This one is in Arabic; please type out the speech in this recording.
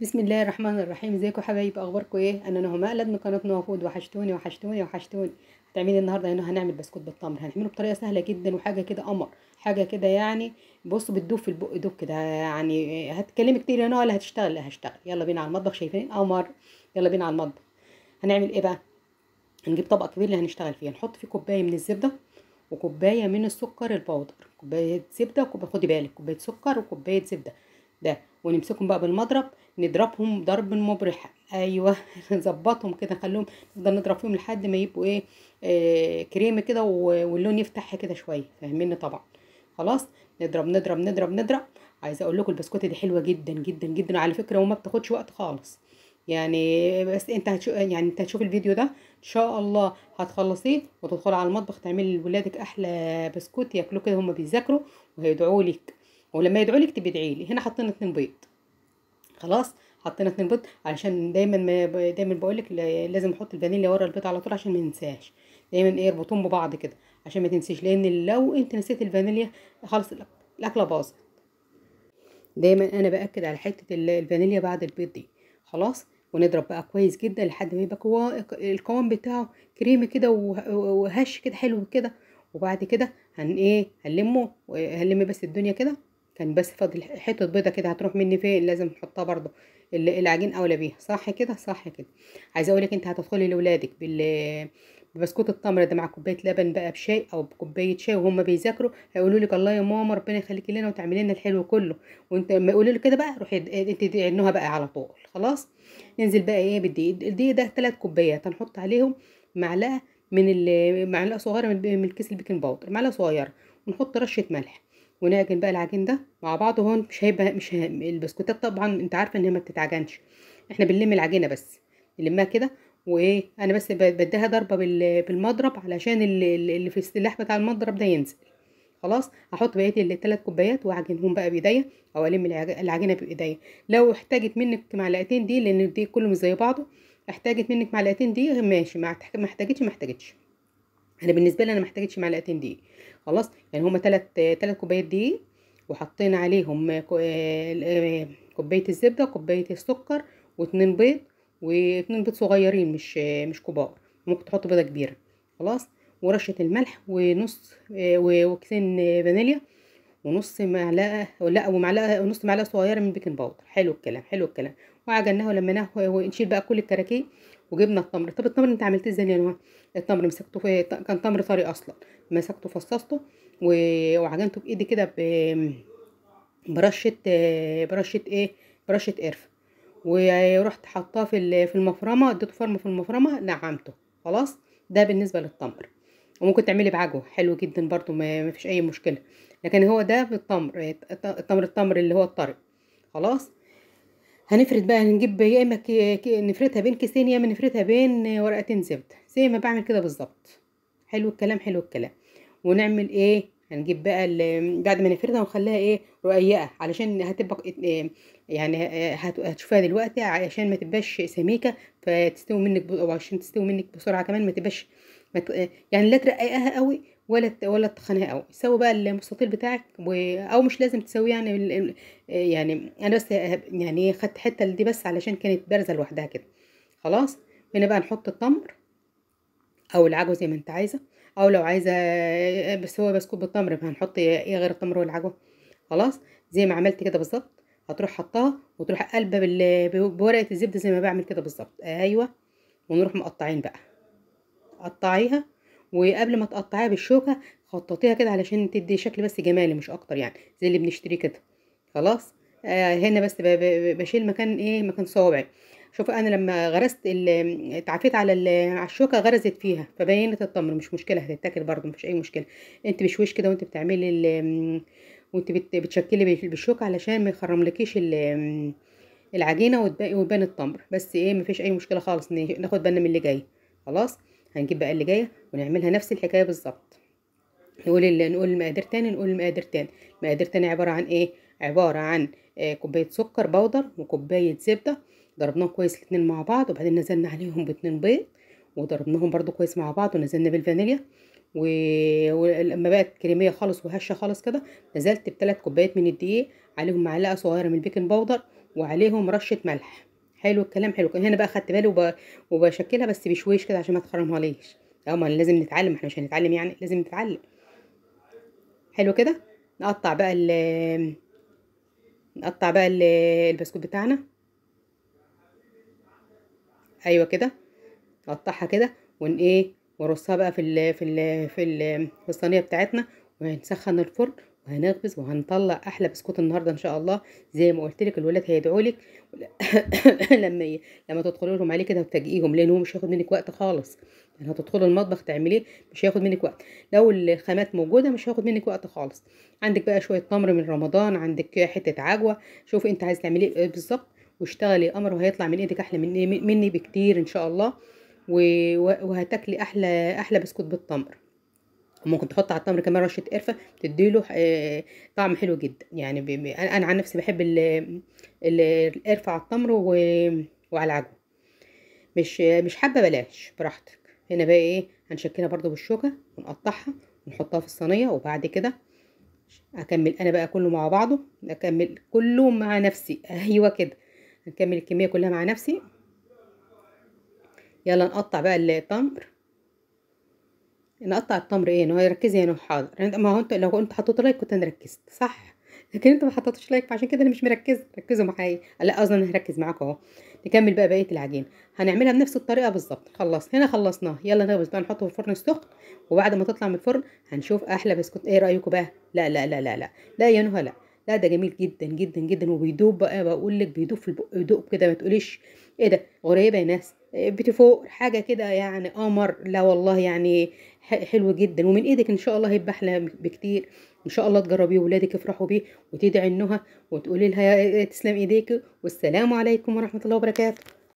بسم الله الرحمن الرحيم ازيكم حبايب اخباركم ايه انا نهى مقلد من قناه نوافود وحشتوني وحشتوني وحشتوني هتعملي إيه النهارده هنا هنعمل بسكوت بالتمر هنعمله بطريقه سهله جدا وحاجه كده قمر حاجه كده يعني بصوا بتدوب في البق دوب كده يعني هتكلمي كتير هنا ولا هتشتغل لا هشتغل يلا بينا على المطبخ شايفين قمر يلا بينا على المطبخ هنعمل ايه بقى هنجيب طبق كبير اللي هنشتغل فيه هنحط فيه كوبايه من الزبده وكوبايه من السكر البودر كوبايه زبده وكوبايه خدي بالك كوبايه سكر وكوبايه زبده ده ونمسكهم بقى بالمضرب نضربهم ضرب مبرح ايوه نظبطهم كده نخليهم نفضل نضرب فيهم لحد ما يبقوا ايه آه كريمه كده واللون يفتح كده شويه فاهميني طبعا خلاص نضرب نضرب نضرب نضرب عايزه اقول لكم البسكوت دي حلوه جدا جدا جدا على فكره وما بتاخدش وقت خالص يعني بس انت هتشوف يعني انت هتشوف الفيديو ده ان شاء الله هتخلصيه وتدخلي على المطبخ تعملي لولادك احلى بسكوت ياكلوه كده هما بيذاكروا وهيدعوا لك ولما يدعوا لك تبي ادعي لي هنا حطينا اتنين بيض خلاص حطينا اتنين بيض علشان دايما ما دايما بقول لك لازم نحط الفانيليا ورا البيض على طول عشان ما ننساش دايما ايه يربطوهم ببعض كده عشان ما تنسيش لان لو انت نسيت الفانيليا خلاص الاكله باظت دايما انا باكد على حته الفانيليا بعد البيض دي خلاص ونضرب بقى كويس جدا لحد ما يبقى القوام بتاعه كريمي كده وهش كده حلو كده وبعد كده هن ايه هنلمه هنلم بس الدنيا كده كان بس فاضل حته بيضه كده هتروح مني فين لازم نحطها برضو العجين اولى بيها صح كده صح كده عايزه اقول لك انت هتدخلي لاولادك بال بسكوت التمر ده مع كوبايه لبن بقى بشاي او بكوبايه شاي وهم بيذاكروا هيقولوا لك الله يا ماما ربنا يخليكي لنا وتعملي لنا الحلو كله وانت لما يقولوا لك كده بقى روحي انت تعنوها بقى على طول خلاص ننزل بقى ايه بالدقيق الدقيق ده ثلاث كوبايات هنحط عليهم معلقه من معلقه صغيره من الكيس البيكنج باودر معلقه صغيره ونحط رشه ملح ونعجن بقى العجين ده مع بعضه هون مش هيبقى مش البسكوتات طبعا انت عارفه ان هي ما بتتعجنش احنا بنلم العجينه بس نلمها كده وايه انا بس بديها ضربه بالمضرب علشان اللي في السلاح بتاع المضرب ده ينزل خلاص هحط بقيه الثلاث كوبايات واعجنهم بقى بايديا او الم العجينه بايديا لو احتاجت منك معلقتين دي لان دي كله مش زي بعضه احتاجت منك معلقتين دي ماشي ما محتاجتش ما احتاجتش انا بالنسبه لي انا ما احتاجتش معلقتين دقيق خلاص يعني هما تلات تلات كوبايات دقيق وحطينا عليهم آه، آه، كوبايه الزبده وكوبايه السكر واتنين بيض واتنين بيض صغيرين مش مش كبار ممكن تحط بيضه كبيره خلاص ورشه الملح ونص آه، وكيسين فانيليا ونص معلقه لا ومعلقه ونص معلقه صغيره من بيكنج باودر حلو الكلام حلو الكلام وعجنناه لما ونشيل بقى كل الكراكيب وجبنا التمر طب التمر انت عملتيه ازاي يا نهار التمر مسكته في كان تمر طري اصلا مسكته فصصته و... وعجنته بايدي كده ب... برشه برشه ايه برشه قرفه ورحت حطاه في في المفرمه اديته فرمه في المفرمه نعمته خلاص ده بالنسبه للتمر وممكن تعملي بعجوه حلو جدا برضو ما فيش اي مشكله لكن هو ده بالتمر التمر التمر اللي هو الطري خلاص هنفرد بقى نجيب يا اما نفردها بين كيسين يا اما نفردها بين ورقتين زبدة زي ما بعمل كده بالظبط حلو الكلام حلو الكلام ونعمل ايه هنجيب بقى بعد ما نفردها ونخليها ايه رقيقه علشان هتبقى إيه، يعني هتشوفها دلوقتي عشان ما تبقاش سميكه فتستوي منك او عشان تستوي منك بسرعه كمان ما تبقاش يعني لا ترقيقها قوي ولا ولا تخنها قوي سوي بقى المستطيل بتاعك و... او مش لازم تسوي يعني يعني انا بس يعني خدت حته دي بس علشان كانت بارزه لوحدها كده خلاص هنا بقى نحط التمر او العجوه زي ما انت عايزه او لو عايزه بس هو بسكوت بالتمر هنحط ايه غير التمر والعجوه خلاص زي ما عملت كده بالظبط هتروح حطها وتروح قلبه بال... بورقه الزبده زي ما بعمل كده بالظبط ايوه ونروح مقطعين بقى قطعيها وقبل ما تقطعيها بالشوكه خططيها كده علشان تدي شكل بس جمالي مش اكتر يعني زي اللي بنشتريه كده خلاص آه هنا بس بشيل مكان ايه مكان صوابعي شوف انا لما غرست آه، اتعفيت على آه، على الشوكه غرزت فيها فبينت التمر مش مشكله هتتاكل برده مش اي مشكله انت بشويش كده وانت بتعملي آه، وانت بتشكلي بالشوكه علشان ما يخرملكيش العجينه وتبان التمر بس ايه مفيش اي مشكله خالص ناخد بالنا من اللي جاي خلاص هنجيب بقى اللي جايه ونعملها نفس الحكاية بالظبط نقول اللي نقول المقادير تاني نقول المقادير تاني المقادير تاني عبارة عن ايه عبارة عن آه، كوباية سكر بودر وكوباية زبدة ضربناهم كويس الاتنين مع بعض وبعدين نزلنا عليهم باتنين بيض وضربناهم برضو كويس مع بعض ونزلنا بالفانيليا و... ولما بقت كريميه خالص وهشه خالص كده نزلت بثلاث كوبايات من الدقيق عليهم معلقه صغيره من البيكنج باودر وعليهم رشه ملح حلو الكلام حلو هنا بقى خدت بالي وب... وبشكلها بس بشويش كده عشان ما تخرمها ليش اه ما لازم نتعلم احنا مش هنتعلم يعني لازم نتعلم حلو كده نقطع بقى ال نقطع بقى البسكوت بتاعنا ايوه كده نقطعها كده ون ايه ونرصها بقى في ال في, ال في الصينيه بتاعتنا ونسخن الفرن وهنخبز وهنطلع احلى بسكوت النهارده ان شاء الله زي ما قلت لك الولاد هيدعوا لك لما لما تدخلوا لهم عليه كده وتفاجئيهم لان هو مش هياخد منك وقت خالص يعني هتدخلي المطبخ تعمليه مش هياخد منك وقت لو الخامات موجوده مش هياخد منك وقت خالص عندك بقى شويه تمر من رمضان عندك حته عجوه شوفي انت عايز تعمليه ايه بالظبط واشتغلي امر وهيطلع من ايدك احلى مني مني بكتير ان شاء الله وهتاكلي احلى احلى بسكوت بالتمر ممكن تحط على التمر كمان رشه قرفه بتديله آه، طعم حلو جدا يعني انا عن نفسي بحب القرفه على التمر و... وعلى العجوه مش مش حابه بلاش براحتك هنا بقى ايه هنشكلها برضو بالشوكه ونقطعها ونحطها في الصينيه وبعد كده اكمل انا بقى كله مع بعضه اكمل كله مع نفسي ايوه كده هنكمل الكميه كلها مع نفسي يلا نقطع بقى التمر نقطع التمر ايه ان هو ركزي يعني يا حاضر يعني ما هو انت لو كنت حطيت لايك كنت انا ركزت صح لكن انت ما حطيتش لايك فعشان كده انا مش مركزه ركزوا معايا لا اصلا انا هركز معاكم اهو نكمل بقى بقيه العجين هنعملها بنفس الطريقه بالظبط خلص هنا خلصناه يلا نخبز بقى نحطه في الفرن السخن وبعد ما تطلع من الفرن هنشوف احلى بسكوت ايه رايكم بقى لا لا لا لا لا لا يا نهى لا لا ده جميل جدا جدا جدا وبيدوب بقى بقول لك بيدوب في البق يدوب كده ما تقوليش ايه ده غريبه يا ناس إيه، بتفوق حاجه كده يعني قمر لا والله يعني حلو جدا ومن ايدك ان شاء الله هيبقى احلى بكتير ان شاء الله تجربيه ولادك يفرحوا بيه وتدعي انها وتقولي لها تسلم ايديك والسلام عليكم ورحمه الله وبركاته